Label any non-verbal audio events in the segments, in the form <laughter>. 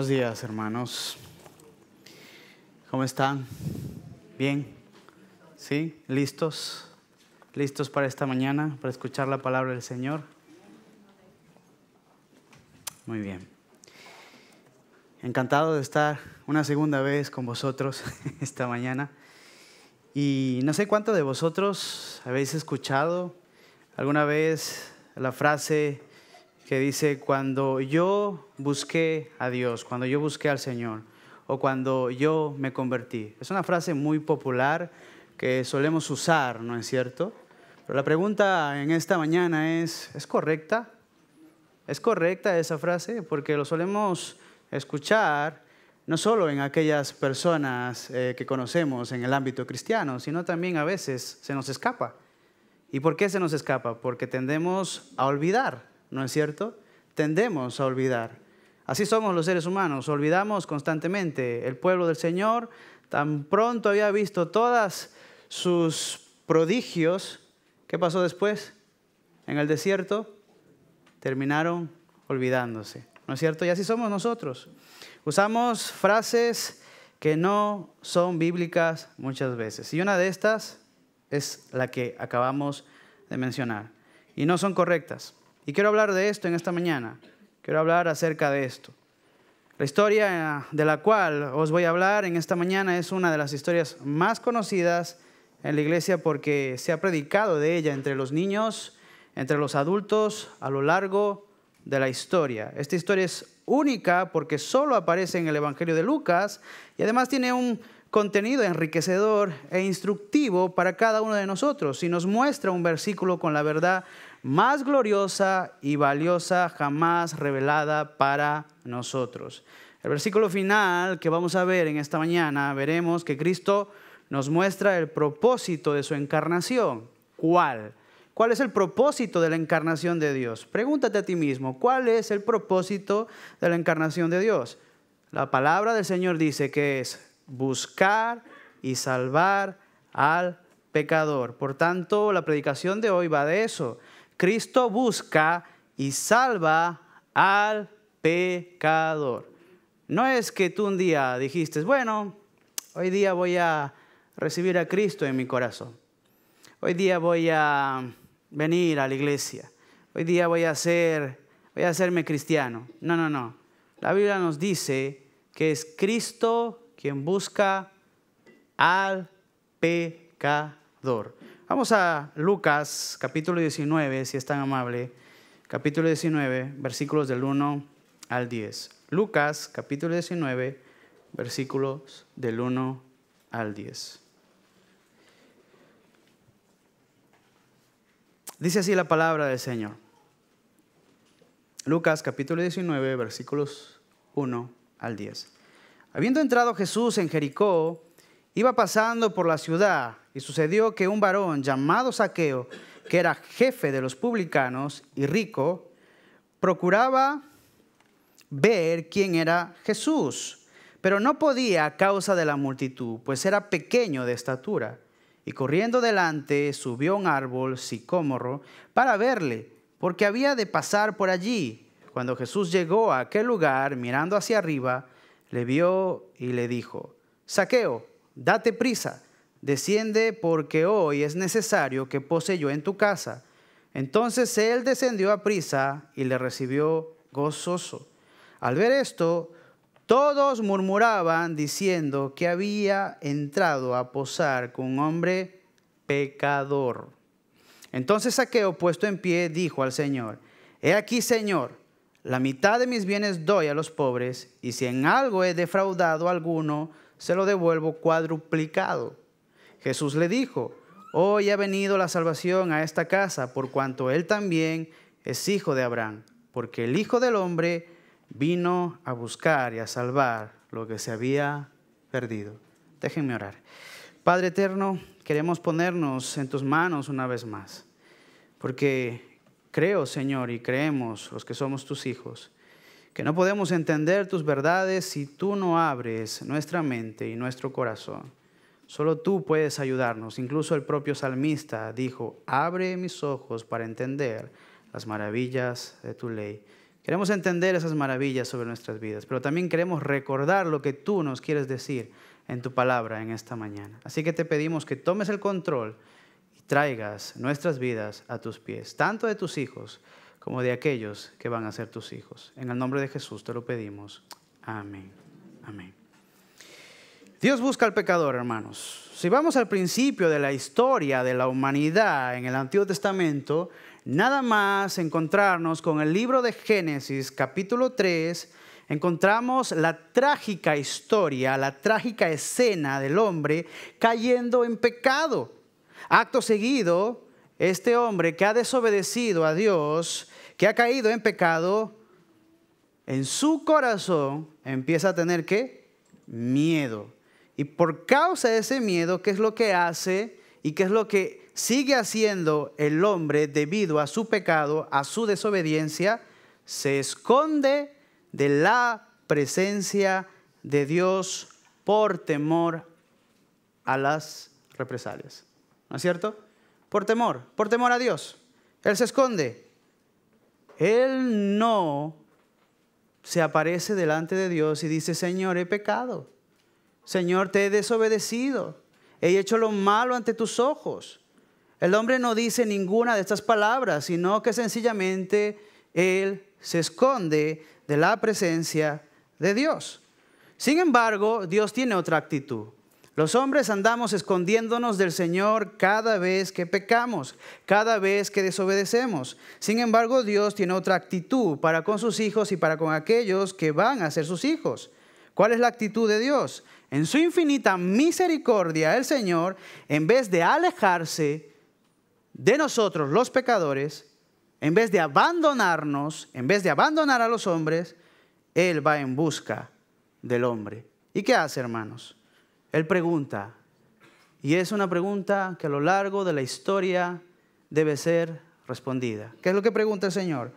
Buenos días, hermanos. ¿Cómo están? ¿Bien? ¿Sí? ¿Listos? ¿Listos para esta mañana, para escuchar la palabra del Señor? Muy bien. Encantado de estar una segunda vez con vosotros <laughs> esta mañana. Y no sé cuánto de vosotros habéis escuchado alguna vez la frase que dice, cuando yo busqué a Dios, cuando yo busqué al Señor, o cuando yo me convertí. Es una frase muy popular que solemos usar, ¿no es cierto? Pero la pregunta en esta mañana es, ¿es correcta? ¿Es correcta esa frase? Porque lo solemos escuchar no solo en aquellas personas eh, que conocemos en el ámbito cristiano, sino también a veces se nos escapa. ¿Y por qué se nos escapa? Porque tendemos a olvidar ¿no es cierto? Tendemos a olvidar. Así somos los seres humanos, olvidamos constantemente. El pueblo del Señor tan pronto había visto todas sus prodigios. ¿Qué pasó después? En el desierto terminaron olvidándose. ¿No es cierto? Y así somos nosotros. Usamos frases que no son bíblicas muchas veces. Y una de estas es la que acabamos de mencionar. Y no son correctas. Y quiero hablar de esto en esta mañana. Quiero hablar acerca de esto. La historia eh, de la cual os voy a hablar en esta mañana es una de las historias más conocidas en la iglesia porque se ha predicado de ella entre los niños, entre los adultos, a lo largo de la historia. Esta historia es única porque solo aparece en el Evangelio de Lucas y además tiene un contenido enriquecedor e instructivo para cada uno de nosotros y nos muestra un versículo con la verdad más gloriosa y valiosa jamás revelada para nosotros. El versículo final que vamos a ver en esta mañana, veremos que Cristo nos muestra el propósito de su encarnación. ¿Cuál? ¿Cuál es el propósito de la encarnación de Dios? Pregúntate a ti mismo, ¿cuál es el propósito de la encarnación de Dios? La palabra del Señor dice que es buscar y salvar al pecador. Por tanto, la predicación de hoy va de eso, Cristo busca y salva al pecador. No es que tú un día dijiste, bueno, hoy día voy a recibir a Cristo en mi corazón. Hoy día voy a venir a la iglesia. Hoy día voy a ser, voy a hacerme cristiano. No, no, no. La Biblia nos dice que es Cristo quien busca al pecador. Vamos a Lucas capítulo 19, si es tan amable. Capítulo 19, versículos del 1 al 10. Lucas capítulo 19, versículos del 1 al 10. Dice así la palabra del Señor. Lucas capítulo 19, versículos 1 al 10. Habiendo entrado Jesús en Jericó, iba pasando por la ciudad y sucedió que un varón llamado Saqueo, que era jefe de los publicanos y rico, procuraba ver quién era Jesús, pero no podía a causa de la multitud, pues era pequeño de estatura. Y corriendo delante subió a un árbol sicómoro para verle, porque había de pasar por allí. Cuando Jesús llegó a aquel lugar, mirando hacia arriba, le vio y le dijo, Saqueo, date prisa desciende porque hoy es necesario que pose yo en tu casa. Entonces él descendió a prisa y le recibió gozoso. Al ver esto, todos murmuraban diciendo que había entrado a posar con un hombre pecador. Entonces Saqueo, puesto en pie, dijo al Señor, He aquí, Señor, la mitad de mis bienes doy a los pobres, y si en algo he defraudado a alguno, se lo devuelvo cuadruplicado. Jesús le dijo, hoy ha venido la salvación a esta casa, por cuanto él también es hijo de Abraham, porque el Hijo del Hombre vino a buscar y a salvar lo que se había perdido. Déjenme orar. Padre eterno, queremos ponernos en tus manos una vez más, porque creo, Señor, y creemos los que somos tus hijos, que no podemos entender tus verdades si tú no abres nuestra mente y nuestro corazón. Solo tú puedes ayudarnos. Incluso el propio salmista dijo, abre mis ojos para entender las maravillas de tu ley. Queremos entender esas maravillas sobre nuestras vidas, pero también queremos recordar lo que tú nos quieres decir en tu palabra en esta mañana. Así que te pedimos que tomes el control y traigas nuestras vidas a tus pies, tanto de tus hijos como de aquellos que van a ser tus hijos. En el nombre de Jesús te lo pedimos. Amén. Amén. Dios busca al pecador, hermanos. Si vamos al principio de la historia de la humanidad en el Antiguo Testamento, nada más encontrarnos con el libro de Génesis capítulo 3, encontramos la trágica historia, la trágica escena del hombre cayendo en pecado. Acto seguido, este hombre que ha desobedecido a Dios, que ha caído en pecado, en su corazón empieza a tener ¿qué? miedo y por causa de ese miedo, ¿qué es lo que hace y qué es lo que sigue haciendo el hombre debido a su pecado, a su desobediencia? Se esconde de la presencia de Dios por temor a las represalias. ¿No es cierto? Por temor, por temor a Dios. Él se esconde. Él no se aparece delante de Dios y dice, Señor, he pecado. Señor, te he desobedecido. He hecho lo malo ante tus ojos. El hombre no dice ninguna de estas palabras, sino que sencillamente él se esconde de la presencia de Dios. Sin embargo, Dios tiene otra actitud. Los hombres andamos escondiéndonos del Señor cada vez que pecamos, cada vez que desobedecemos. Sin embargo, Dios tiene otra actitud para con sus hijos y para con aquellos que van a ser sus hijos. ¿Cuál es la actitud de Dios? en su infinita misericordia el Señor, en vez de alejarse de nosotros los pecadores, en vez de abandonarnos, en vez de abandonar a los hombres, Él va en busca del hombre. ¿Y qué hace, hermanos? Él pregunta, y es una pregunta que a lo largo de la historia debe ser respondida. ¿Qué es lo que pregunta el Señor?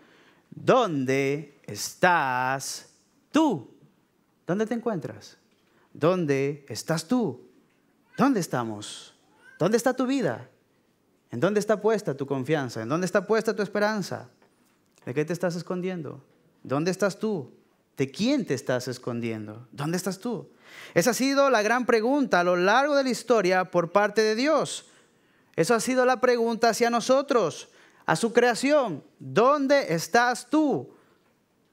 ¿Dónde estás tú? ¿Dónde te encuentras? ¿dónde estás tú? ¿Dónde estamos? ¿Dónde está tu vida? ¿En dónde está puesta tu confianza? ¿En dónde está puesta tu esperanza? ¿De qué te estás escondiendo? ¿Dónde estás tú? ¿De quién te estás escondiendo? ¿Dónde estás tú? Esa ha sido la gran pregunta a lo largo de la historia por parte de Dios. Esa ha sido la pregunta hacia nosotros, a su creación. ¿Dónde estás tú?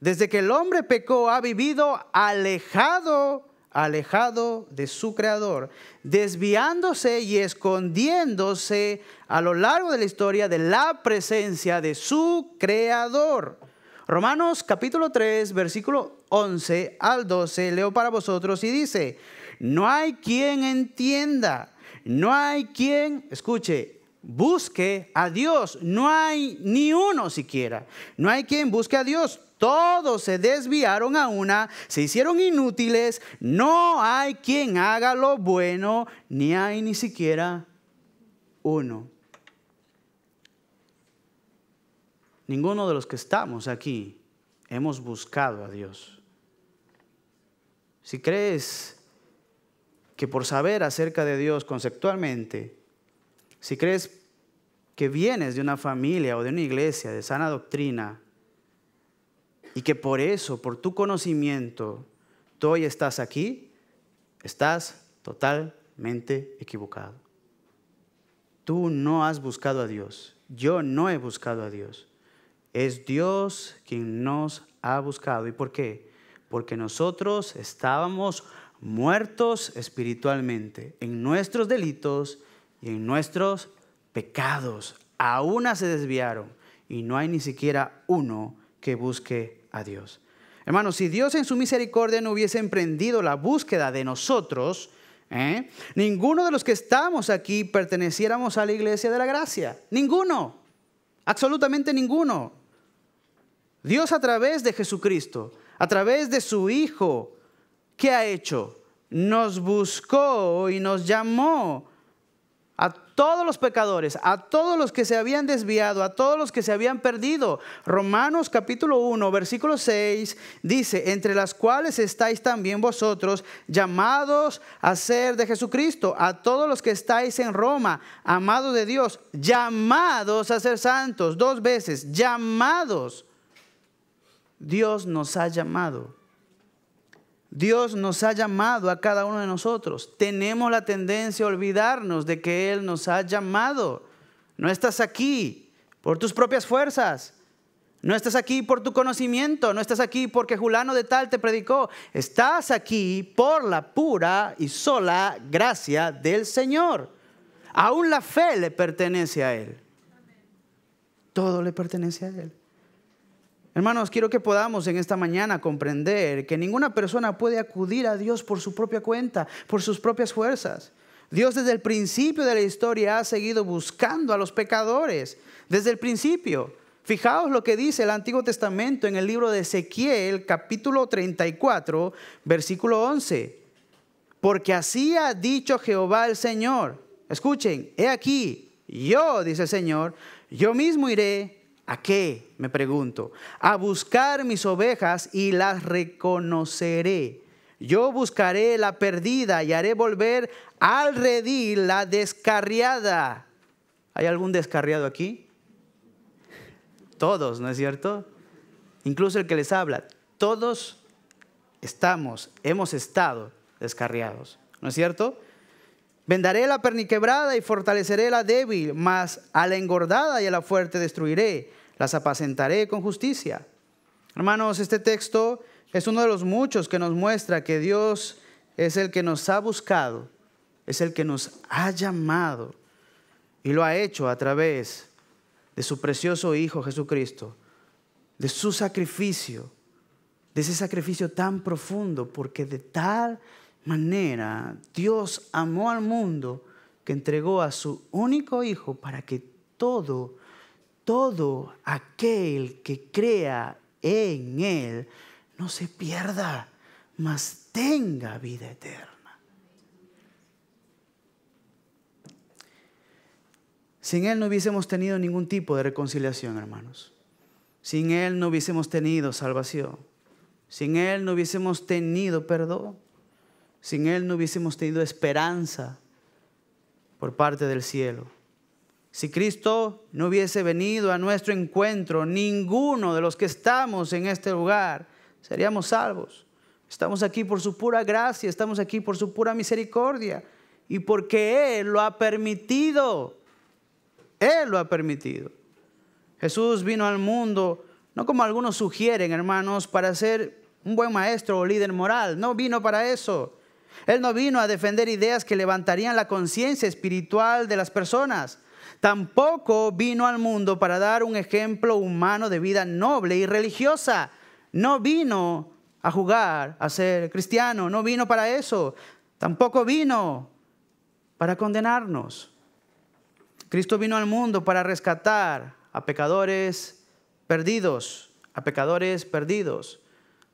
Desde que el hombre pecó, ha vivido alejado alejado de su creador, desviándose y escondiéndose a lo largo de la historia de la presencia de su creador. Romanos capítulo 3, versículo 11 al 12, leo para vosotros y dice, no hay quien entienda, no hay quien, escuche, busque a Dios, no hay ni uno siquiera, no hay quien busque a Dios todos se desviaron a una, se hicieron inútiles, no hay quien haga lo bueno, ni hay ni siquiera uno. Ninguno de los que estamos aquí hemos buscado a Dios. Si crees que por saber acerca de Dios conceptualmente, si crees que vienes de una familia o de una iglesia de sana doctrina, y que por eso, por tu conocimiento, tú hoy estás aquí, estás totalmente equivocado. Tú no has buscado a Dios. Yo no he buscado a Dios. Es Dios quien nos ha buscado. ¿Y por qué? Porque nosotros estábamos muertos espiritualmente en nuestros delitos y en nuestros pecados. Aún una se desviaron y no hay ni siquiera uno que busque a Dios. Hermanos, si Dios en su misericordia no hubiese emprendido la búsqueda de nosotros, ¿eh? ninguno de los que estamos aquí perteneciéramos a la iglesia de la gracia. Ninguno. Absolutamente ninguno. Dios a través de Jesucristo, a través de su Hijo, ¿qué ha hecho? Nos buscó y nos llamó a todos los pecadores, a todos los que se habían desviado, a todos los que se habían perdido. Romanos capítulo 1, versículo 6 dice, entre las cuales estáis también vosotros llamados a ser de Jesucristo, a todos los que estáis en Roma, amados de Dios, llamados a ser santos, dos veces, llamados. Dios nos ha llamado Dios nos ha llamado a cada uno de nosotros. Tenemos la tendencia a olvidarnos de que Él nos ha llamado. No estás aquí por tus propias fuerzas. No estás aquí por tu conocimiento. No estás aquí porque Julano de Tal te predicó. Estás aquí por la pura y sola gracia del Señor. Aún la fe le pertenece a Él. Todo le pertenece a Él. Hermanos, quiero que podamos en esta mañana comprender que ninguna persona puede acudir a Dios por su propia cuenta, por sus propias fuerzas. Dios desde el principio de la historia ha seguido buscando a los pecadores, desde el principio. Fijaos lo que dice el Antiguo Testamento en el libro de Ezequiel, capítulo 34, versículo 11. Porque así ha dicho Jehová el Señor. Escuchen, he aquí, yo, dice el Señor, yo mismo iré ¿A qué? Me pregunto. A buscar mis ovejas y las reconoceré. Yo buscaré la perdida y haré volver al redil la descarriada. ¿Hay algún descarriado aquí? Todos, ¿no es cierto? Incluso el que les habla. Todos estamos, hemos estado descarriados, ¿no es cierto? Vendaré la perniquebrada y fortaleceré la débil, mas a la engordada y a la fuerte destruiré las apacentaré con justicia. Hermanos, este texto es uno de los muchos que nos muestra que Dios es el que nos ha buscado, es el que nos ha llamado y lo ha hecho a través de su precioso Hijo Jesucristo, de su sacrificio, de ese sacrificio tan profundo, porque de tal manera Dios amó al mundo que entregó a su único Hijo para que todo todo aquel que crea en Él no se pierda, mas tenga vida eterna. Sin Él no hubiésemos tenido ningún tipo de reconciliación, hermanos. Sin Él no hubiésemos tenido salvación. Sin Él no hubiésemos tenido perdón. Sin Él no hubiésemos tenido esperanza por parte del cielo. Si Cristo no hubiese venido a nuestro encuentro, ninguno de los que estamos en este lugar seríamos salvos. Estamos aquí por su pura gracia, estamos aquí por su pura misericordia y porque Él lo ha permitido. Él lo ha permitido. Jesús vino al mundo, no como algunos sugieren, hermanos, para ser un buen maestro o líder moral. No vino para eso. Él no vino a defender ideas que levantarían la conciencia espiritual de las personas. Tampoco vino al mundo para dar un ejemplo humano de vida noble y religiosa. No vino a jugar, a ser cristiano, no vino para eso. Tampoco vino para condenarnos. Cristo vino al mundo para rescatar a pecadores perdidos, a pecadores perdidos.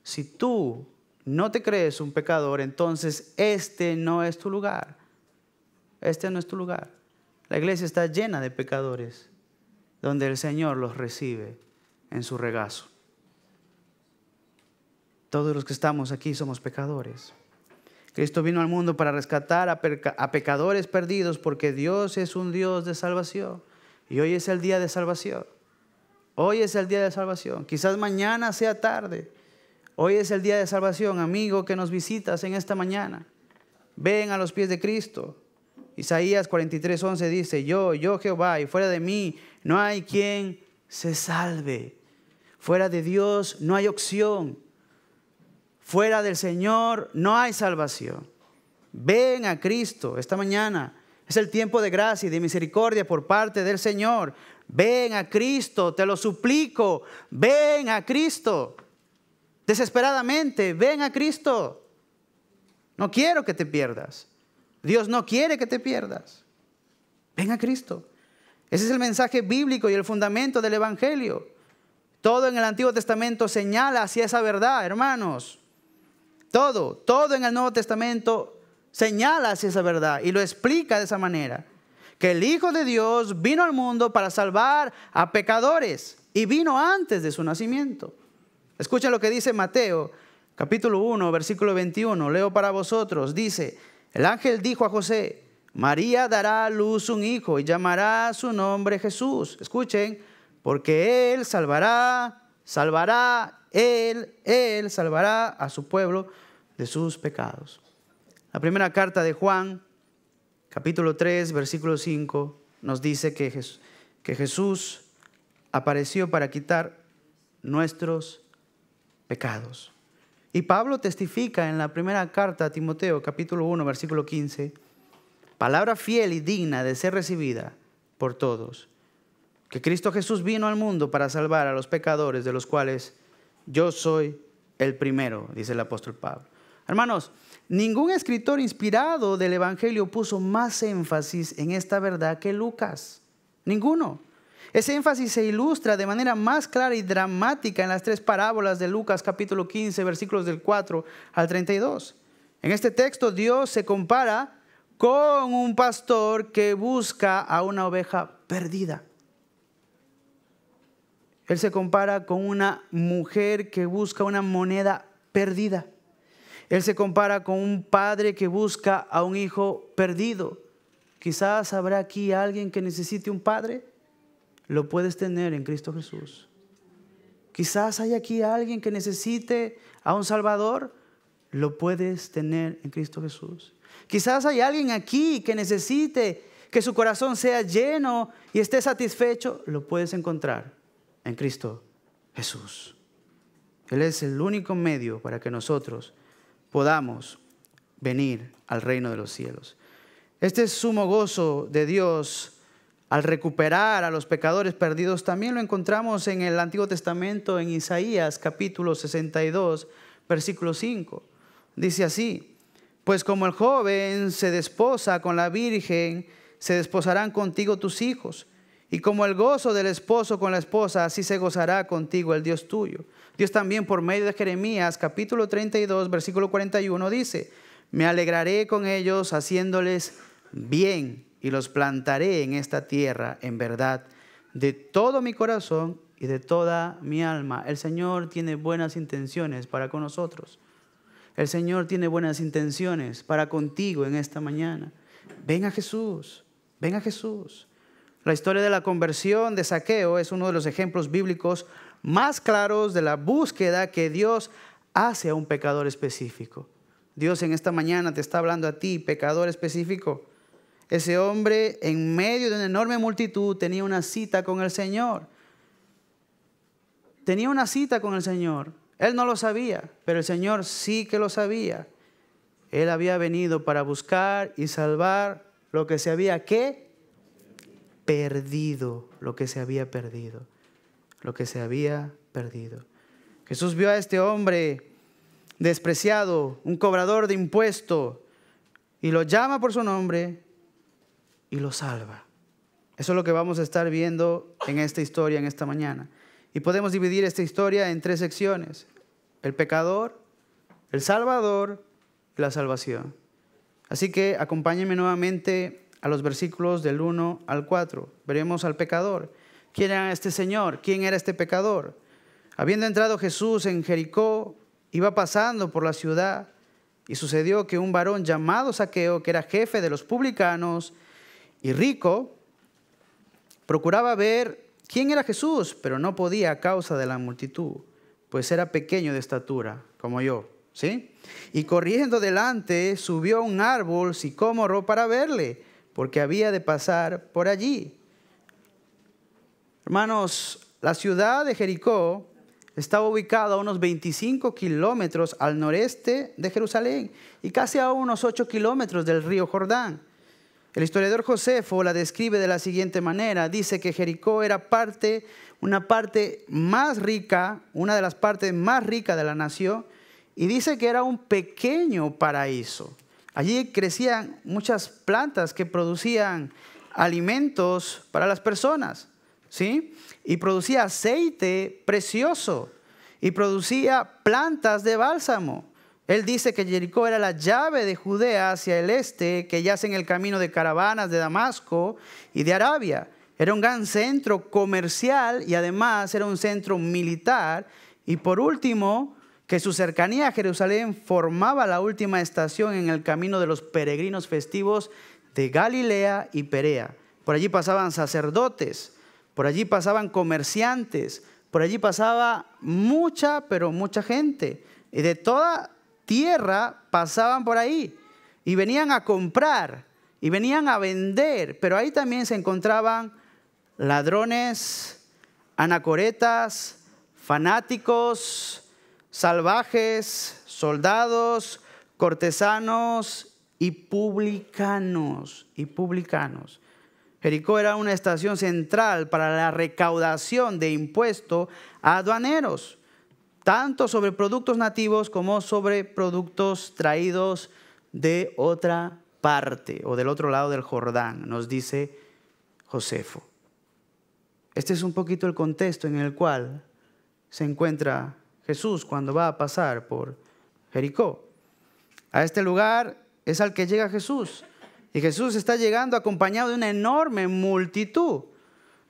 Si tú no te crees un pecador, entonces este no es tu lugar. Este no es tu lugar. La iglesia está llena de pecadores, donde el Señor los recibe en su regazo. Todos los que estamos aquí somos pecadores. Cristo vino al mundo para rescatar a, pecadores perdidos porque Dios es un Dios de salvación. Y hoy es el día de salvación. Hoy es el día de salvación. Quizás mañana sea tarde. Hoy es el día de salvación, amigo que nos visitas en esta mañana. Ven a los pies de Cristo. Isaías 43, dice, yo, yo Jehová, y fuera de mí no hay quien se salve. Fuera de Dios no hay opción. Fuera del Señor no hay salvación. Ven a Cristo esta mañana. Es el tiempo de gracia y de misericordia por parte del Señor. Ven a Cristo, te lo suplico. Ven a Cristo. Desesperadamente, ven a Cristo. No quiero que te pierdas. Dios no quiere que te pierdas. Ven a Cristo. Ese es el mensaje bíblico y el fundamento del Evangelio. Todo en el Antiguo Testamento señala hacia esa verdad, hermanos. Todo, todo en el Nuevo Testamento señala hacia esa verdad y lo explica de esa manera. Que el Hijo de Dios vino al mundo para salvar a pecadores y vino antes de su nacimiento. Escuchen lo que dice Mateo capítulo 1, versículo 21. Leo para vosotros. Dice, el ángel dijo a José, María dará a luz un hijo y llamará su nombre Jesús. Escuchen, porque él salvará, salvará, él, él salvará a su pueblo de sus pecados. La primera carta de Juan, capítulo 3, versículo 5, nos dice que que Jesús apareció para quitar nuestros pecados. Y Pablo testifica en la primera carta a Timoteo, capítulo 1, versículo 15, palabra fiel y digna de ser recibida por todos, que Cristo Jesús vino al mundo para salvar a los pecadores, de los cuales yo soy el primero, dice el apóstol Pablo. Hermanos, ningún escritor inspirado del Evangelio puso más énfasis en esta verdad que Lucas. Ninguno. Ese énfasis se ilustra de manera más clara y dramática en las tres parábolas de Lucas capítulo 15, versículos del 4 al 32. En este texto Dios se compara con un pastor que busca a una oveja perdida. Él se compara con una mujer que busca una moneda perdida. Él se compara con un padre que busca a un hijo perdido. Quizás habrá aquí alguien que necesite un padre lo puedes tener en Cristo Jesús. Quizás hay aquí alguien que necesite a un Salvador, lo puedes tener en Cristo Jesús. Quizás hay alguien aquí que necesite que su corazón sea lleno y esté satisfecho, lo puedes encontrar en Cristo Jesús. Él es el único medio para que nosotros podamos venir al reino de los cielos. Este es sumo gozo de Dios al recuperar a los pecadores perdidos, también lo encontramos en el Antiguo Testamento, en Isaías capítulo 62, versículo 5. Dice así, pues como el joven se desposa con la virgen, se desposarán contigo tus hijos. Y como el gozo del esposo con la esposa, así se gozará contigo el Dios tuyo. Dios también por medio de Jeremías capítulo 32, versículo 41 dice, me alegraré con ellos haciéndoles bien y los plantaré en esta tierra, en verdad, de todo mi corazón y de toda mi alma. El Señor tiene buenas intenciones para con nosotros. El Señor tiene buenas intenciones para contigo en esta mañana. Ven a Jesús, ven a Jesús. La historia de la conversión de Saqueo es uno de los ejemplos bíblicos más claros de la búsqueda que Dios hace a un pecador específico. Dios en esta mañana te está hablando a ti, pecador específico. Ese hombre, en medio de una enorme multitud, tenía una cita con el Señor. Tenía una cita con el Señor. Él no lo sabía, pero el Señor sí que lo sabía. Él había venido para buscar y salvar lo que se había qué? Perdido, lo que se había perdido, lo que se había perdido. Jesús vio a este hombre despreciado, un cobrador de impuesto, y lo llama por su nombre y lo salva. Eso es lo que vamos a estar viendo en esta historia, en esta mañana. Y podemos dividir esta historia en tres secciones. El pecador, el salvador y la salvación. Así que acompáñenme nuevamente a los versículos del 1 al 4. Veremos al pecador. ¿Quién era este señor? ¿Quién era este pecador? Habiendo entrado Jesús en Jericó, iba pasando por la ciudad y sucedió que un varón llamado Saqueo, que era jefe de los publicanos, y rico, procuraba ver quién era Jesús, pero no podía a causa de la multitud, pues era pequeño de estatura, como yo. ¿Sí? Y corriendo delante, subió a un árbol sicómoro para verle, porque había de pasar por allí. Hermanos, la ciudad de Jericó estaba ubicada a unos 25 kilómetros al noreste de Jerusalén y casi a unos 8 kilómetros del río Jordán. El historiador Josefo la describe de la siguiente manera. Dice que Jericó era parte, una parte más rica, una de las partes más ricas de la nación, y dice que era un pequeño paraíso. Allí crecían muchas plantas que producían alimentos para las personas, ¿sí? Y producía aceite precioso, y producía plantas de bálsamo, él dice que Jericó era la llave de Judea hacia el este, que yace en el camino de caravanas de Damasco y de Arabia. Era un gran centro comercial y además era un centro militar. Y por último, que su cercanía a Jerusalén formaba la última estación en el camino de los peregrinos festivos de Galilea y Perea. Por allí pasaban sacerdotes, por allí pasaban comerciantes, por allí pasaba mucha, pero mucha gente. Y de toda tierra pasaban por ahí y venían a comprar y venían a vender, pero ahí también se encontraban ladrones, anacoretas, fanáticos, salvajes, soldados, cortesanos y publicanos, y publicanos. Jericó era una estación central para la recaudación de impuestos a aduaneros tanto sobre productos nativos como sobre productos traídos de otra parte o del otro lado del Jordán, nos dice Josefo. Este es un poquito el contexto en el cual se encuentra Jesús cuando va a pasar por Jericó. A este lugar es al que llega Jesús. Y Jesús está llegando acompañado de una enorme multitud,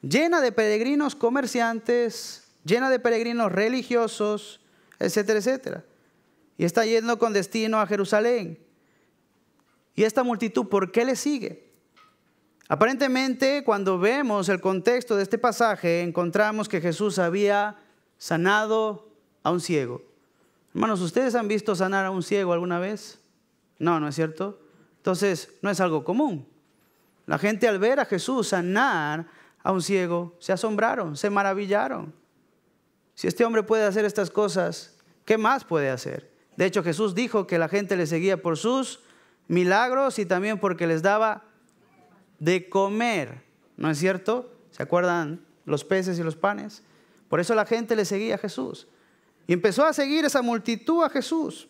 llena de peregrinos, comerciantes, llena de peregrinos religiosos, etcétera, etcétera. Y está yendo con destino a Jerusalén. ¿Y esta multitud por qué le sigue? Aparentemente, cuando vemos el contexto de este pasaje, encontramos que Jesús había sanado a un ciego. Hermanos, ¿ustedes han visto sanar a un ciego alguna vez? No, ¿no es cierto? Entonces, no es algo común. La gente al ver a Jesús sanar a un ciego, se asombraron, se maravillaron si este hombre puede hacer estas cosas, ¿qué más puede hacer? De hecho, Jesús dijo que la gente le seguía por sus milagros y también porque les daba de comer, ¿no es cierto? ¿Se acuerdan los peces y los panes? Por eso la gente le seguía a Jesús. Y empezó a seguir esa multitud a Jesús.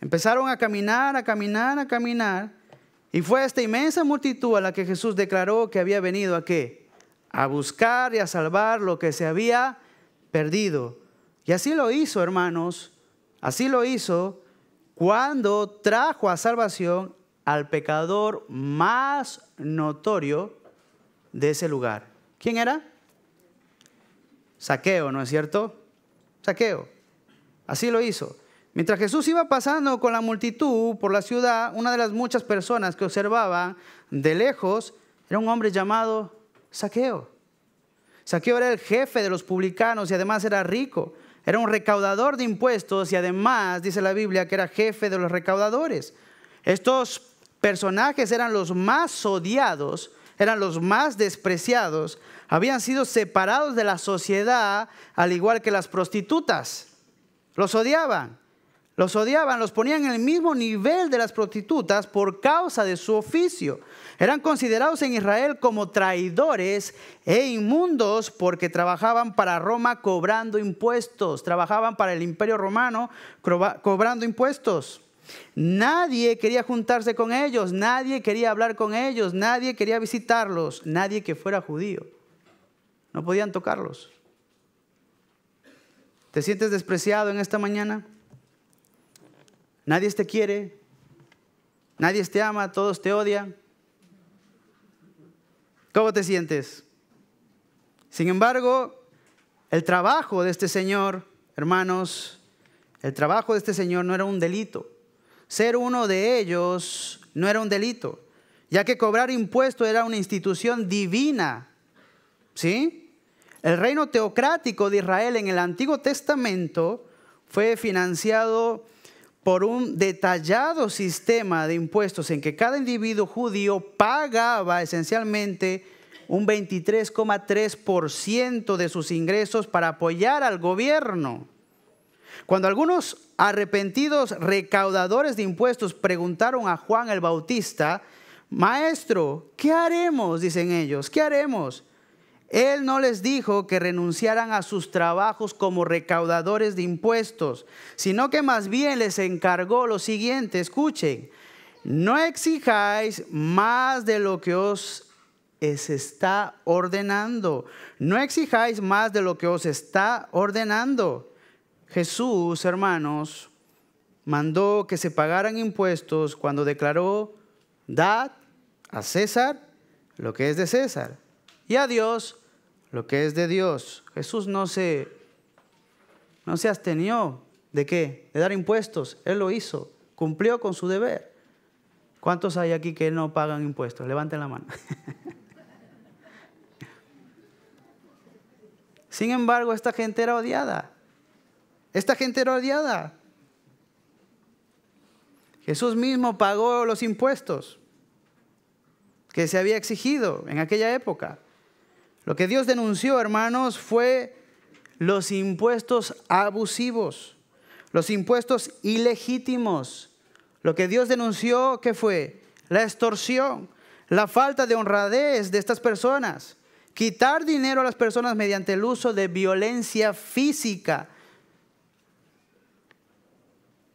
Empezaron a caminar, a caminar, a caminar. Y fue esta inmensa multitud a la que Jesús declaró que había venido a qué? A buscar y a salvar lo que se había perdido. Y así lo hizo, hermanos, así lo hizo cuando trajo a salvación al pecador más notorio de ese lugar. ¿Quién era? Saqueo, ¿no es cierto? Saqueo. Así lo hizo. Mientras Jesús iba pasando con la multitud por la ciudad, una de las muchas personas que observaba de lejos era un hombre llamado Saqueo. Saqueo era el jefe de los publicanos y además era rico. Era un recaudador de impuestos y además dice la Biblia que era jefe de los recaudadores. Estos personajes eran los más odiados, eran los más despreciados, habían sido separados de la sociedad al igual que las prostitutas. Los odiaban, los odiaban, los ponían en el mismo nivel de las prostitutas por causa de su oficio. Eran considerados en Israel como traidores e inmundos porque trabajaban para Roma cobrando impuestos, trabajaban para el imperio romano cobrando impuestos. Nadie quería juntarse con ellos, nadie quería hablar con ellos, nadie quería visitarlos, nadie que fuera judío. No podían tocarlos. ¿Te sientes despreciado en esta mañana? Nadie te quiere, nadie te ama, todos te odian. ¿Cómo te sientes? Sin embargo, el trabajo de este Señor, hermanos, el trabajo de este Señor no era un delito. Ser uno de ellos no era un delito, ya que cobrar impuestos era una institución divina. ¿Sí? El reino teocrático de Israel en el Antiguo Testamento fue financiado por un detallado sistema de impuestos en que cada individuo judío pagaba esencialmente un 23,3% de sus ingresos para apoyar al gobierno. Cuando algunos arrepentidos recaudadores de impuestos preguntaron a Juan el Bautista, Maestro, ¿qué haremos? Dicen ellos, ¿qué haremos? Él no les dijo que renunciaran a sus trabajos como recaudadores de impuestos, sino que más bien les encargó lo siguiente, escuchen, no exijáis más de lo que os está ordenando, no exijáis más de lo que os está ordenando. Jesús, hermanos, mandó que se pagaran impuestos cuando declaró, dad a César lo que es de César y a Dios lo que es de Dios. Jesús no se, no se abstenió de qué? De dar impuestos. Él lo hizo, cumplió con su deber. ¿Cuántos hay aquí que no pagan impuestos? Levanten la mano. <laughs> Sin embargo, esta gente era odiada. Esta gente era odiada. Jesús mismo pagó los impuestos que se había exigido en aquella época. Lo que Dios denunció, hermanos, fue los impuestos abusivos, los impuestos ilegítimos. Lo que Dios denunció, ¿qué fue? La extorsión, la falta de honradez de estas personas, quitar dinero a las personas mediante el uso de violencia física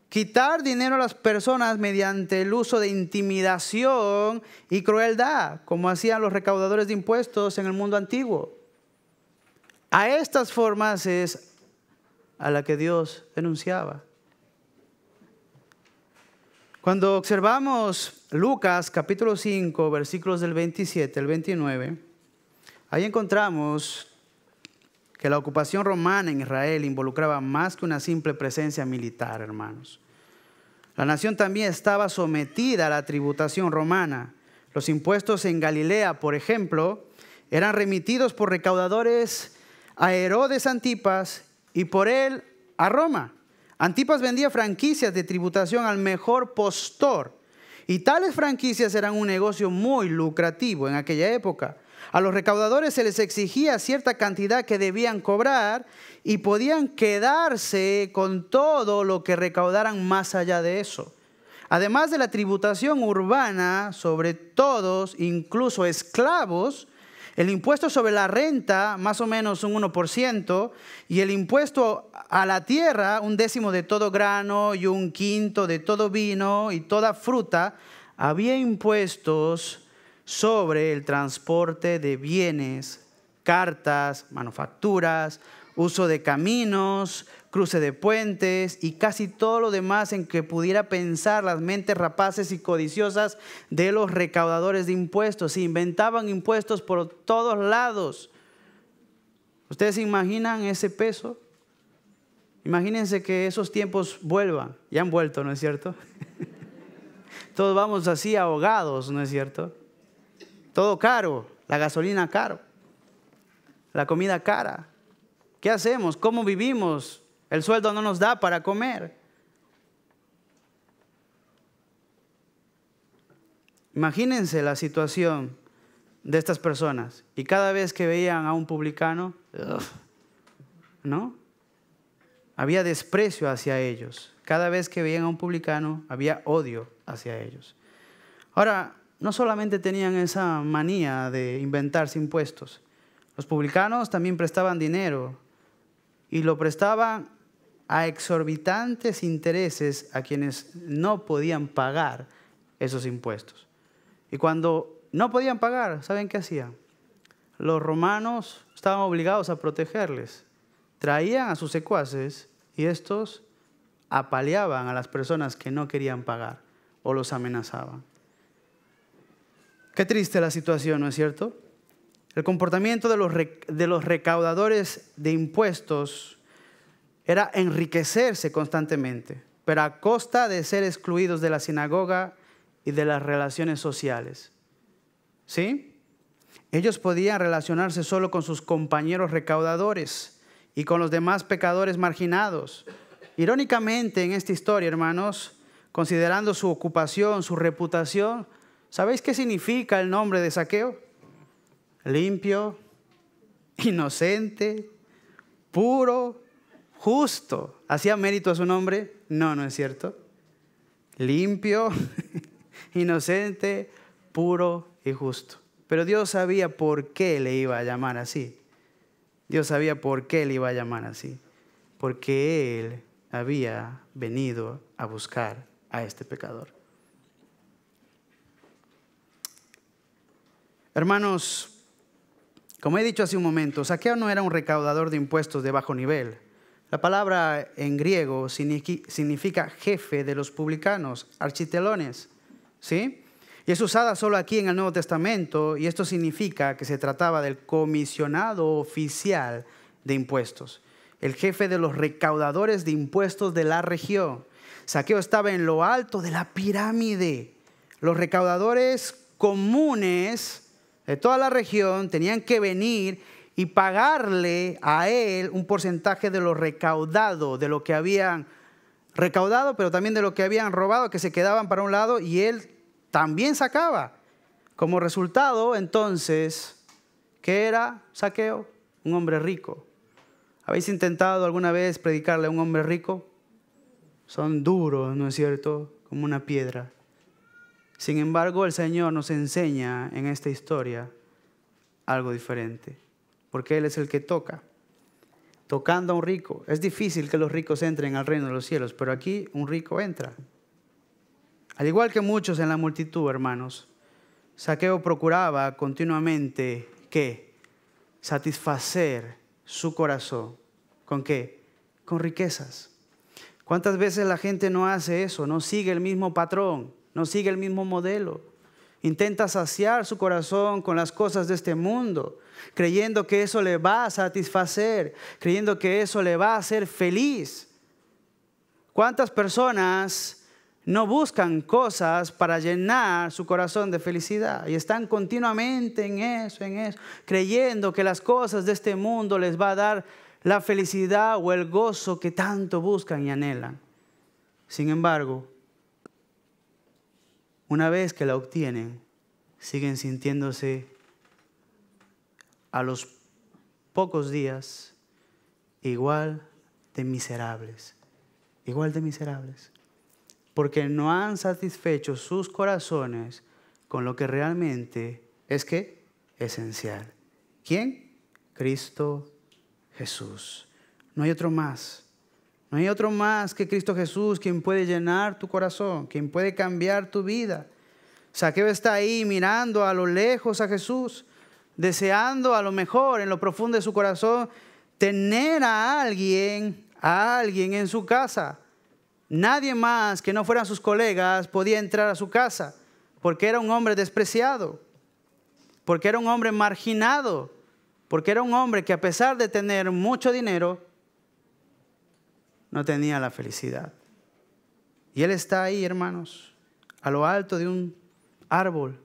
quitar dinero a las personas mediante el uso de intimidación y crueldad, como hacían los recaudadores de impuestos en el mundo antiguo. A estas formas es a la que Dios denunciaba. Cuando observamos Lucas capítulo 5, versículos del 27 al 29, ahí encontramos que la ocupación romana en Israel involucraba más que una simple presencia militar, hermanos. La nación también estaba sometida a la tributación romana. Los impuestos en Galilea, por ejemplo, eran remitidos por recaudadores a Herodes Antipas y por él a Roma. Antipas vendía franquicias de tributación al mejor postor y tales franquicias eran un negocio muy lucrativo en aquella época. A los recaudadores se les exigía cierta cantidad que debían cobrar y podían quedarse con todo lo que recaudaran más allá de eso. Además de la tributación urbana sobre todos, incluso esclavos, el impuesto sobre la renta, más o menos un 1%, y el impuesto a la tierra, un décimo de todo grano y un quinto de todo vino y toda fruta, había impuestos sobre el transporte de bienes, cartas, manufacturas, uso de caminos, cruce de puentes y casi todo lo demás en que pudiera pensar las mentes rapaces y codiciosas de los recaudadores de impuestos. Se inventaban impuestos por todos lados. ¿Ustedes se imaginan ese peso? Imagínense que esos tiempos vuelvan. Ya han vuelto, ¿no es cierto? <laughs> Todos vamos así ahogados, ¿no es cierto? Todo caro, la gasolina caro, la comida cara. ¿Qué hacemos? ¿Cómo vivimos? El sueldo no nos da para comer. Imagínense la situación de estas personas. Y cada vez que veían a un publicano, ¿no? Había desprecio hacia ellos. Cada vez que veían a un publicano, había odio hacia ellos. Ahora, no solamente tenían esa manía de inventarse impuestos, los publicanos también prestaban dinero y lo prestaban a exorbitantes intereses a quienes no podían pagar esos impuestos. Y cuando no podían pagar, ¿saben qué hacían? Los romanos estaban obligados a protegerles. Traían a sus secuaces y estos apaleaban a las personas que no querían pagar o los amenazaban. Qué triste la situación, ¿no es cierto? El comportamiento de los, recaudadores de impuestos era enriquecerse constantemente, pero a costa de ser excluidos de la sinagoga y de las relaciones sociales. ¿Sí? Ellos podían relacionarse solo con sus compañeros recaudadores y con los demás pecadores marginados. Irónicamente, en esta historia, hermanos, considerando su ocupación, su reputación, ¿Sabéis qué significa el nombre de Saqueo? Limpio, inocente, puro, justo. ¿Hacía mérito a su nombre? No, no es cierto. Limpio, <laughs> inocente, puro y justo. Pero Dios sabía por qué le iba a llamar así. Dios sabía por qué le iba a llamar así. Porque Él había venido a buscar a este pecador. Hermanos, como he dicho hace un momento, Saqueo no era un recaudador de impuestos de bajo nivel. La palabra en griego significa jefe de los publicanos, architelones, ¿sí? Y es usada solo aquí en el Nuevo Testamento y esto significa que se trataba del comisionado oficial de impuestos, el jefe de los recaudadores de impuestos de la región. Saqueo estaba en lo alto de la pirámide. Los recaudadores comunes de toda la región tenían que venir y pagarle a él un porcentaje de lo recaudado, de lo que habían recaudado, pero también de lo que habían robado, que se quedaban para un lado y él también sacaba. Como resultado, entonces, ¿qué era saqueo? Un hombre rico. ¿Habéis intentado alguna vez predicarle a un hombre rico? Son duros, ¿no es cierto? Como una piedra. Sin embargo, el Señor nos enseña en esta historia algo diferente, porque Él es el que toca. Tocando a un rico, es difícil que los ricos entren al reino de los cielos, pero aquí un rico entra. Al igual que muchos en la multitud, hermanos, Saqueo procuraba continuamente que satisfacer su corazón. ¿Con qué? Con riquezas. ¿Cuántas veces la gente no hace eso? No sigue el mismo patrón no sigue el mismo modelo. Intenta saciar su corazón con las cosas de este mundo, creyendo que eso le va a satisfacer, creyendo que eso le va a hacer feliz. ¿Cuántas personas no buscan cosas para llenar su corazón de felicidad y están continuamente en eso, en eso, creyendo que las cosas de este mundo les va a dar la felicidad o el gozo que tanto buscan y anhelan. Sin embargo, una vez que la obtienen, siguen sintiéndose a los pocos días igual de miserables, igual de miserables, porque no han satisfecho sus corazones con lo que realmente es que esencial. ¿Quién? Cristo Jesús. No hay otro más. No hay otro más que Cristo Jesús quien puede llenar tu corazón, quien puede cambiar tu vida. Saqueo está ahí mirando a lo lejos a Jesús, deseando a lo mejor en lo profundo de su corazón tener a alguien, a alguien en su casa. Nadie más que no fueran sus colegas podía entrar a su casa, porque era un hombre despreciado, porque era un hombre marginado, porque era un hombre que a pesar de tener mucho dinero, no tenía la felicidad. Y Él está ahí, hermanos, a lo alto de un árbol.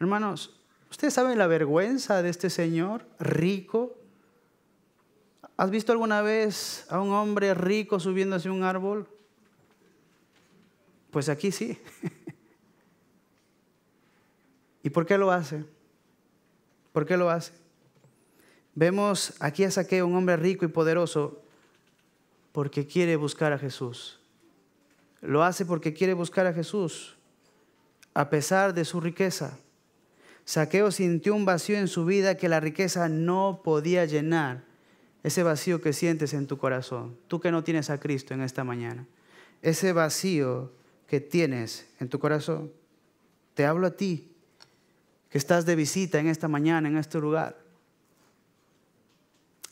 Hermanos, ¿ustedes saben la vergüenza de este señor rico? ¿Has visto alguna vez a un hombre rico subiendo hacia un árbol? Pues aquí sí. <laughs> ¿Y por qué lo hace? ¿Por qué lo hace? Vemos aquí a Saqueo, un hombre rico y poderoso, porque quiere buscar a Jesús. Lo hace porque quiere buscar a Jesús, a pesar de su riqueza. Saqueo sintió un vacío en su vida que la riqueza no podía llenar. Ese vacío que sientes en tu corazón, tú que no tienes a Cristo en esta mañana. Ese vacío que tienes en tu corazón. Te hablo a ti, que estás de visita en esta mañana, en este lugar.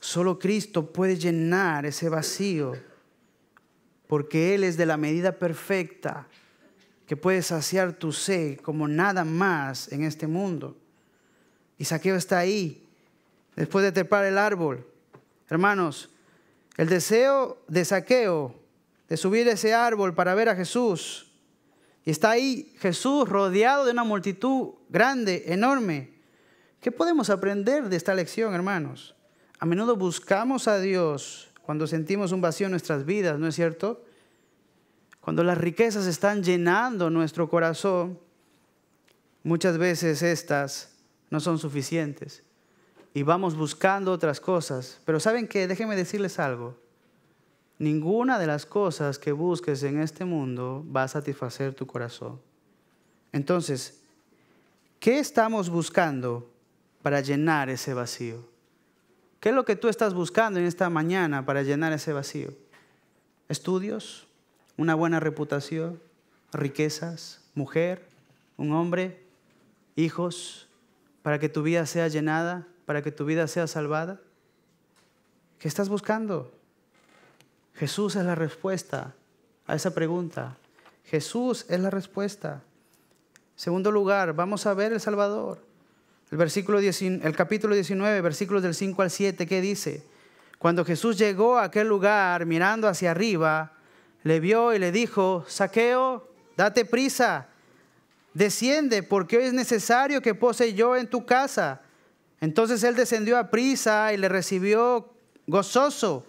Solo Cristo puede llenar ese vacío, porque Él es de la medida perfecta que puede saciar tu sed como nada más en este mundo. Y Saqueo está ahí, después de trepar el árbol. Hermanos, el deseo de Saqueo, de subir ese árbol para ver a Jesús, y está ahí Jesús rodeado de una multitud grande, enorme. ¿Qué podemos aprender de esta lección, hermanos? A menudo buscamos a Dios cuando sentimos un vacío en nuestras vidas, ¿no es cierto? Cuando las riquezas están llenando nuestro corazón, muchas veces estas no son suficientes y vamos buscando otras cosas. Pero saben qué? déjenme decirles algo, ninguna de las cosas que busques en este mundo va a satisfacer tu corazón. Entonces, ¿qué estamos buscando para llenar ese vacío? ¿Qué es lo que tú estás buscando en esta mañana para llenar ese vacío? ¿Estudios? ¿Una buena reputación? ¿Riquezas? ¿Mujer? ¿Un hombre? ¿Hijos? ¿Para que tu vida sea llenada? ¿Para que tu vida sea salvada? ¿Qué estás buscando? Jesús es la respuesta a esa pregunta. Jesús es la respuesta. Segundo lugar, vamos a ver el Salvador. El, versículo el capítulo 19, versículos del 5 al 7, ¿qué dice? Cuando Jesús llegó a aquel lugar mirando hacia arriba, le vio y le dijo, Saqueo, date prisa, desciende, porque hoy es necesario que pose yo en tu casa. Entonces él descendió a prisa y le recibió gozoso.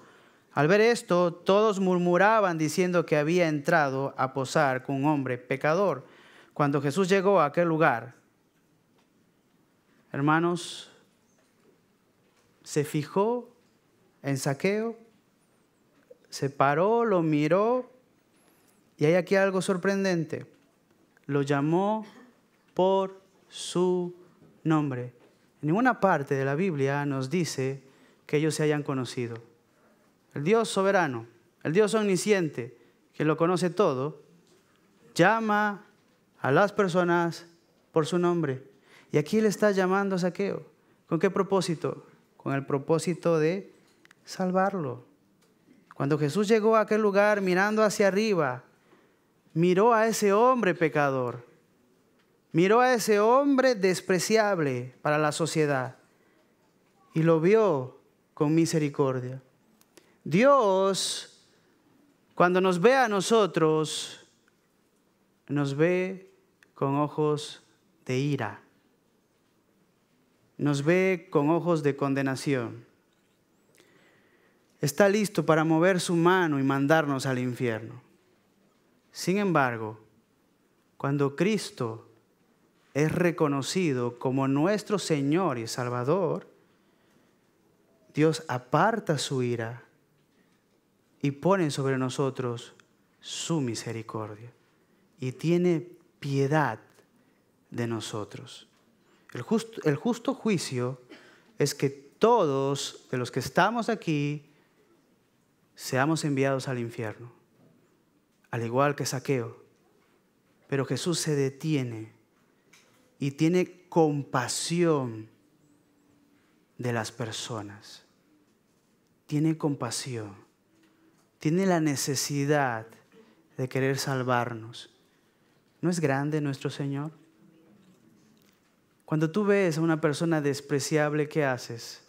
Al ver esto, todos murmuraban diciendo que había entrado a posar con un hombre pecador. Cuando Jesús llegó a aquel lugar, hermanos, se fijó en saqueo, se paró, lo miró, y hay aquí algo sorprendente. Lo llamó por su nombre. En ninguna parte de la Biblia nos dice que ellos se hayan conocido. El Dios soberano, el Dios omnisciente, que lo conoce todo, llama a las personas por su nombre. Y aquí le está llamando a Saqueo. ¿Con qué propósito? Con el propósito de salvarlo. Cuando Jesús llegó a aquel lugar mirando hacia arriba, miró a ese hombre pecador, miró a ese hombre despreciable para la sociedad y lo vio con misericordia. Dios, cuando nos ve a nosotros, nos ve con ojos de ira nos ve con ojos de condenación. Está listo para mover su mano y mandarnos al infierno. Sin embargo, cuando Cristo es reconocido como nuestro Señor y Salvador, Dios aparta su ira y pone sobre nosotros su misericordia y tiene piedad de nosotros. El justo, juicio es que todos de los que estamos aquí seamos enviados al infierno, al igual que Saqueo. Pero Jesús se detiene y tiene compasión de las personas. Tiene compasión. Tiene la necesidad de querer salvarnos. ¿No es grande nuestro Señor? Cuando tú ves a una persona despreciable, ¿qué haces?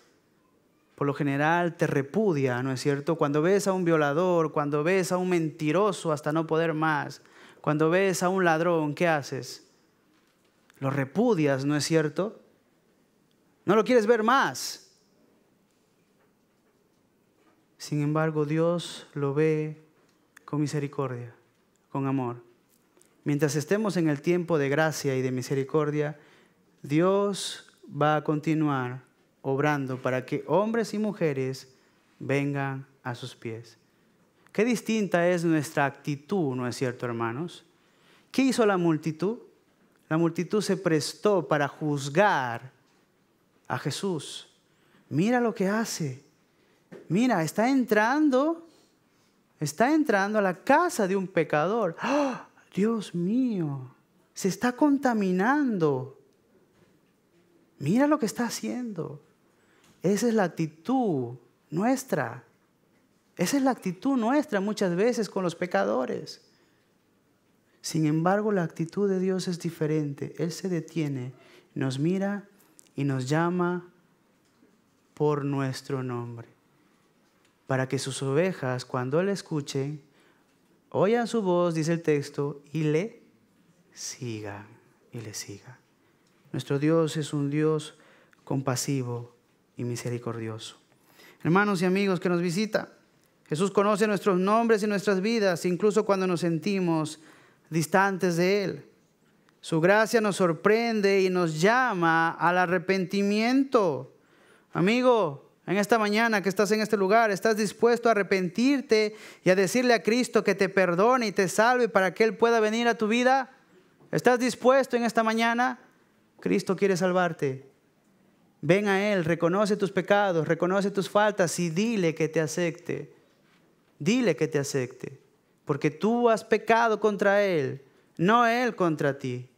Por lo general te repudia, ¿no es cierto? Cuando ves a un violador, cuando ves a un mentiroso hasta no poder más, cuando ves a un ladrón, ¿qué haces? Lo repudias, ¿no es cierto? No lo quieres ver más. Sin embargo, Dios lo ve con misericordia, con amor. Mientras estemos en el tiempo de gracia y de misericordia, Dios va a continuar obrando para que hombres y mujeres vengan a sus pies. Qué distinta es nuestra actitud, ¿no es cierto, hermanos? ¿Qué hizo la multitud? La multitud se prestó para juzgar a Jesús. Mira lo que hace. Mira, está entrando, está entrando a la casa de un pecador. ¡Ah! Dios mío, se está contaminando. Mira lo que está haciendo. Esa es la actitud nuestra. Esa es la actitud nuestra muchas veces con los pecadores. Sin embargo, la actitud de Dios es diferente. Él se detiene, nos mira y nos llama por nuestro nombre. Para que sus ovejas, cuando le escuchen, oigan su voz, dice el texto, y le siga y le siga. Nuestro Dios es un Dios compasivo y misericordioso. Hermanos y amigos que nos visita, Jesús conoce nuestros nombres y nuestras vidas, incluso cuando nos sentimos distantes de Él. Su gracia nos sorprende y nos llama al arrepentimiento. Amigo, en esta mañana que estás en este lugar, ¿estás dispuesto a arrepentirte y a decirle a Cristo que te perdone y te salve para que Él pueda venir a tu vida? ¿Estás dispuesto en esta mañana? Cristo quiere salvarte. Ven a Él, reconoce tus pecados, reconoce tus faltas y dile que te acepte. Dile que te acepte. Porque tú has pecado contra Él, no Él contra ti.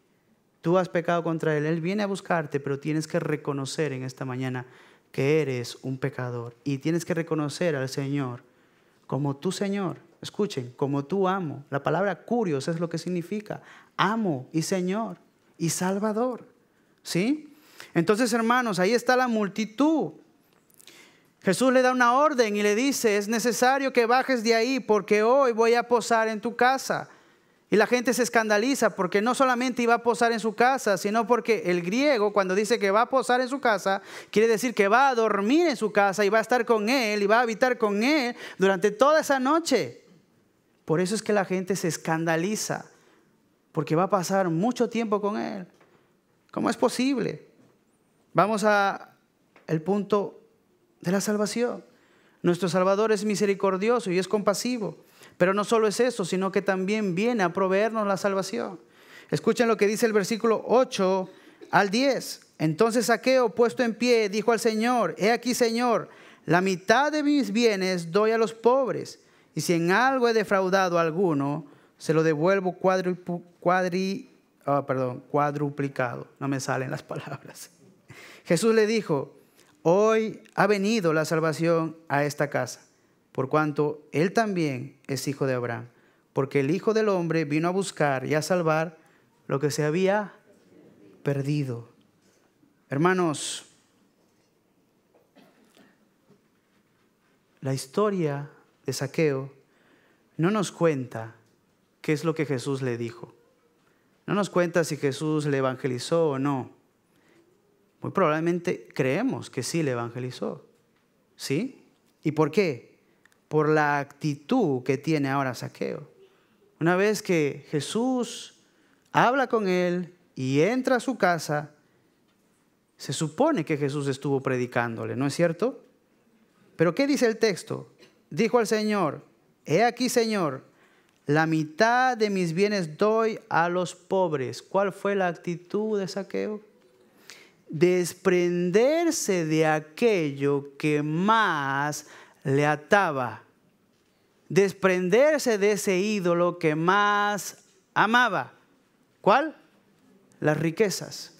Tú has pecado contra Él. Él viene a buscarte, pero tienes que reconocer en esta mañana que eres un pecador. Y tienes que reconocer al Señor como tu Señor. Escuchen, como tu amo. La palabra curios es lo que significa amo y Señor y Salvador. ¿Sí? Entonces, hermanos, ahí está la multitud. Jesús le da una orden y le dice, es necesario que bajes de ahí porque hoy voy a posar en tu casa. Y la gente se escandaliza porque no solamente iba a posar en su casa, sino porque el griego cuando dice que va a posar en su casa, quiere decir que va a dormir en su casa y va a estar con él y va a habitar con él durante toda esa noche. Por eso es que la gente se escandaliza, porque va a pasar mucho tiempo con él. ¿Cómo es posible? Vamos a el punto de la salvación. Nuestro Salvador es misericordioso y es compasivo. Pero no solo es eso, sino que también viene a proveernos la salvación. Escuchen lo que dice el versículo 8 al 10. Entonces Saqueo, puesto en pie, dijo al Señor, he aquí Señor, la mitad de mis bienes doy a los pobres, y si en algo he defraudado a alguno, se lo devuelvo cuadri, cuadri, Ah, perdón, cuadruplicado, no me salen las <laughs> palabras. Jesús le dijo, hoy ha venido la salvación a esta casa, por cuanto él también es hijo de Abraham, porque el Hijo del Hombre vino a buscar y a salvar lo que se había perdido. Hermanos, la historia de Saqueo no nos cuenta qué es lo que Jesús le dijo. No nos cuenta si Jesús le evangelizó o no. Muy probablemente creemos que sí le evangelizó. ¿Sí? ¿Y por qué? Por la actitud que tiene ahora Saqueo. Una vez que Jesús habla con él y entra a su casa, se supone que Jesús estuvo predicándole, ¿no es cierto? Pero ¿qué dice el texto? Dijo al Señor, he aquí Señor, la mitad de mis bienes doy a los pobres. ¿Cuál fue la actitud de saqueo? Desprenderse de aquello que más le ataba. Desprenderse de ese ídolo que más amaba. ¿Cuál? Las riquezas.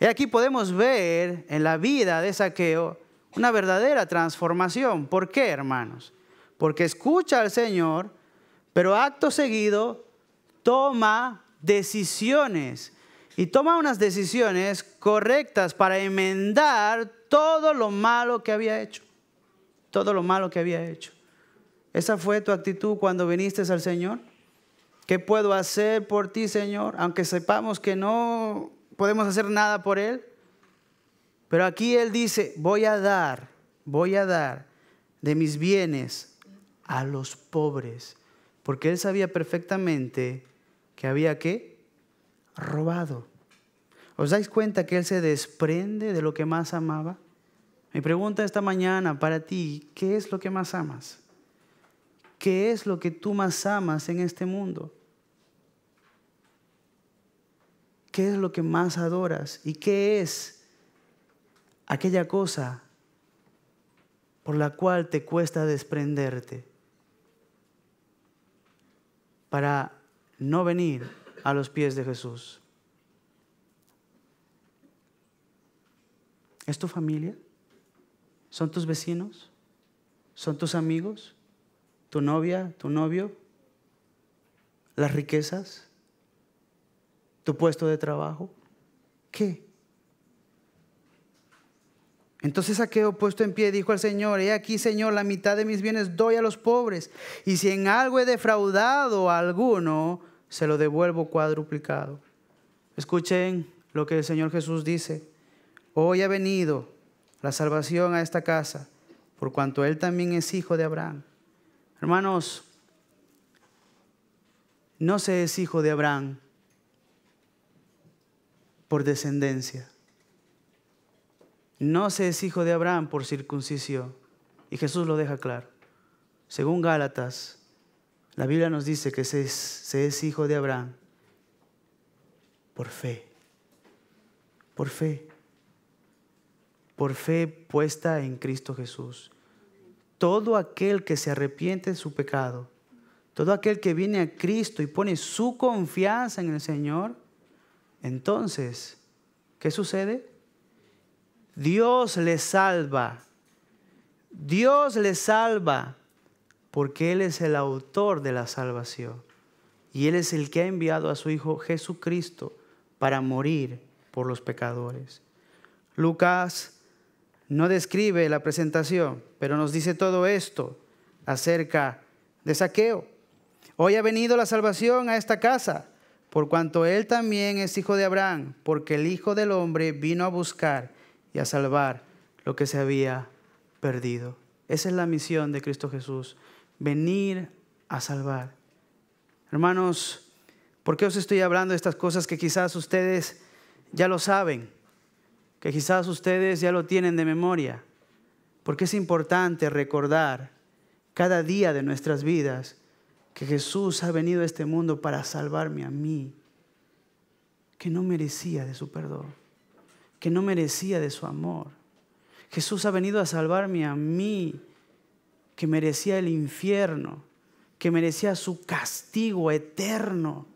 Y aquí podemos ver en la vida de saqueo una verdadera transformación. ¿Por qué, hermanos? Porque escucha al Señor pero acto seguido toma decisiones y toma unas decisiones correctas para enmendar todo lo malo que había hecho. Todo lo malo que había hecho. ¿Esa fue tu actitud cuando viniste al Señor? ¿Qué puedo hacer por ti, Señor? Aunque sepamos que no podemos hacer nada por Él. Pero aquí Él dice, voy a dar, voy a dar de mis bienes a los pobres porque él sabía perfectamente que había que robado. ¿Os dais cuenta que él se desprende de lo que más amaba? Mi pregunta esta mañana para ti, ¿qué es lo que más amas? ¿Qué es lo que tú más amas en este mundo? ¿Qué es lo que más adoras? ¿Y qué es aquella cosa por la cual te cuesta desprenderte? para no venir a los pies de Jesús? ¿Es tu familia? ¿Son tus vecinos? ¿Son tus amigos? ¿Tu novia? ¿Tu novio? ¿Las riquezas? ¿Tu puesto de trabajo? ¿Qué? Entonces Saqueo puesto en pie dijo al Señor, he aquí Señor, la mitad de mis bienes doy a los pobres, y si en algo he defraudado a alguno, se lo devuelvo cuadruplicado. Escuchen lo que el Señor Jesús dice, hoy ha venido la salvación a esta casa, por cuanto Él también es hijo de Abraham. Hermanos, no se es hijo de Abraham por descendencia no se es hijo de Abraham por circuncisión. Y Jesús lo deja claro. Según Gálatas, la Biblia nos dice que se es, hijo de Abraham por fe. Por fe. Por fe puesta en Cristo Jesús. Todo aquel que se arrepiente de su pecado, todo aquel que viene a Cristo y pone su confianza en el Señor, entonces, ¿qué sucede? Dios le salva. Dios le salva porque Él es el autor de la salvación. Y Él es el que ha enviado a su Hijo Jesucristo para morir por los pecadores. Lucas no describe la presentación, pero nos dice todo esto acerca de saqueo. Hoy ha venido la salvación a esta casa, por cuanto Él también es hijo de Abraham, porque el Hijo del Hombre vino a buscar y a salvar lo que se había perdido. Esa es la misión de Cristo Jesús, venir a salvar. Hermanos, ¿por qué os estoy hablando de estas cosas que quizás ustedes ya lo saben? Que quizás ustedes ya lo tienen de memoria. Porque es importante recordar cada día de nuestras vidas que Jesús ha venido a este mundo para salvarme a mí, que no merecía de su perdón que no merecía de su amor. Jesús ha venido a salvarme a mí, que merecía el infierno, que merecía su castigo eterno.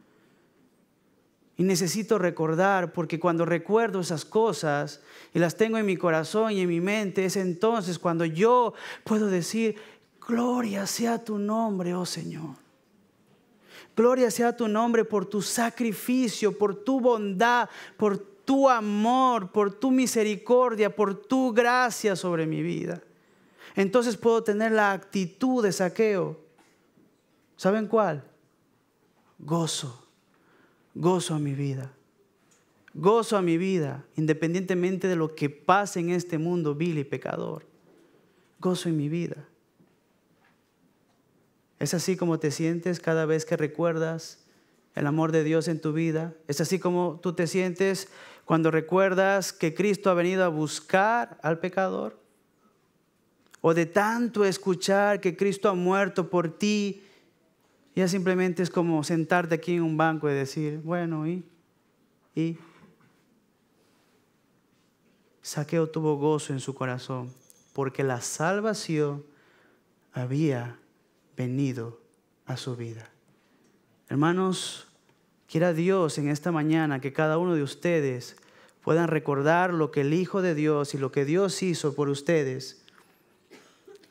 Y necesito recordar, porque cuando recuerdo esas cosas y las tengo en mi corazón y en mi mente, es entonces cuando yo puedo decir, gloria sea tu nombre, oh Señor. Gloria sea tu nombre por tu sacrificio, por tu bondad, por tu amor, por tu misericordia, por tu gracia sobre mi vida. Entonces puedo tener la actitud de saqueo. ¿Saben cuál? Gozo. Gozo a mi vida. Gozo a mi vida, independientemente de lo que pase en este mundo vil y pecador. Gozo en mi vida. ¿Es así como te sientes cada vez que recuerdas el amor de Dios en tu vida? ¿Es así como tú te sientes cuando recuerdas que Cristo ha venido a buscar al pecador. O de tanto escuchar que Cristo ha muerto por ti. Ya simplemente es como sentarte aquí en un banco y decir, bueno, ¿y? ¿Y? Saqueo tuvo gozo en su corazón porque la salvación había venido a su vida. Hermanos, Quiera Dios en esta mañana que cada uno de ustedes puedan recordar lo que el Hijo de Dios y lo que Dios hizo por ustedes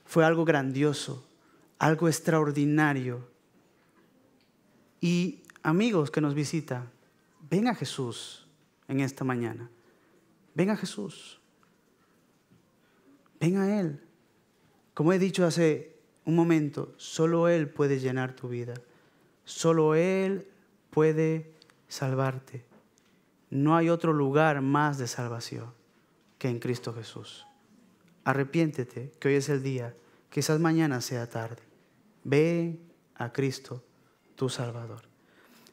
fue algo grandioso, algo extraordinario. Y amigos que nos visitan, ven a Jesús en esta mañana. Ven a Jesús. Ven a Él. Como he dicho hace un momento, solo Él puede llenar tu vida. Solo Él puede salvarte. No hay otro lugar más de salvación que en Cristo Jesús. Arrepiéntete, que hoy es el día, que quizás mañana sea tarde. Ve a Cristo, tu Salvador.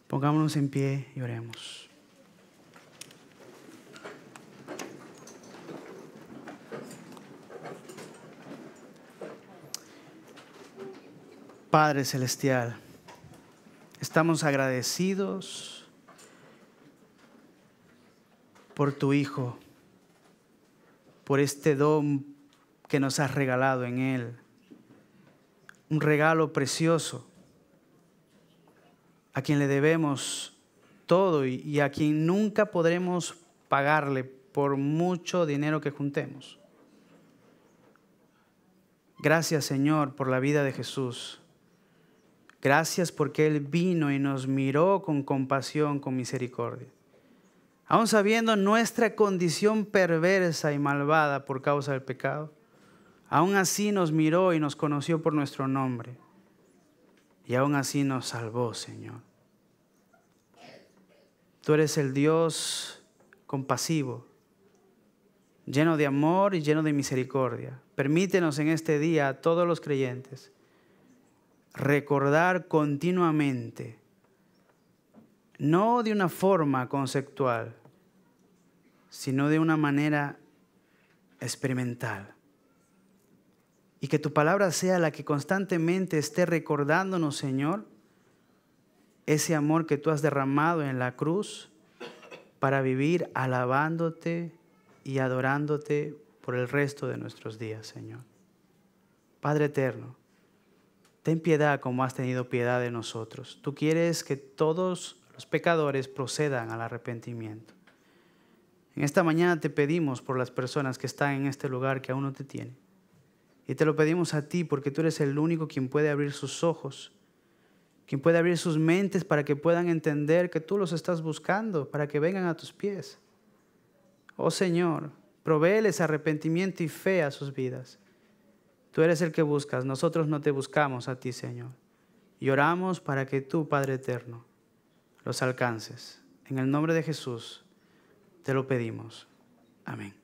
Pongámonos en pie y oremos. Padre Celestial, Estamos agradecidos por tu Hijo, por este don que nos has regalado en Él. Un regalo precioso a quien le debemos todo y a quien nunca podremos pagarle por mucho dinero que juntemos. Gracias Señor por la vida de Jesús. Gracias porque Él vino y nos miró con compasión, con misericordia. Aún sabiendo nuestra condición perversa y malvada por causa del pecado, aún así nos miró y nos conoció por nuestro nombre. Y aún así nos salvó, Señor. Tú eres el Dios compasivo, lleno de amor y lleno de misericordia. Permítenos en este día a todos los creyentes recordar continuamente, no de una forma conceptual, sino de una manera experimental. Y que tu palabra sea la que constantemente esté recordándonos, Señor, ese amor que tú has derramado en la cruz para vivir alabándote y adorándote por el resto de nuestros días, Señor. Padre eterno ten piedad como has tenido piedad de nosotros. Tú quieres que todos los pecadores procedan al arrepentimiento. En esta mañana te pedimos por las personas que están en este lugar que aún no te tienen. Y te lo pedimos a ti porque tú eres el único quien puede abrir sus ojos, quien puede abrir sus mentes para que puedan entender que tú los estás buscando, para que vengan a tus pies. Oh Señor, proveeles arrepentimiento y fe a sus vidas. Tú eres el que buscas, nosotros no te buscamos a ti, Señor. Y oramos para que tú, Padre Eterno, los alcances. En el nombre de Jesús te lo pedimos. Amén.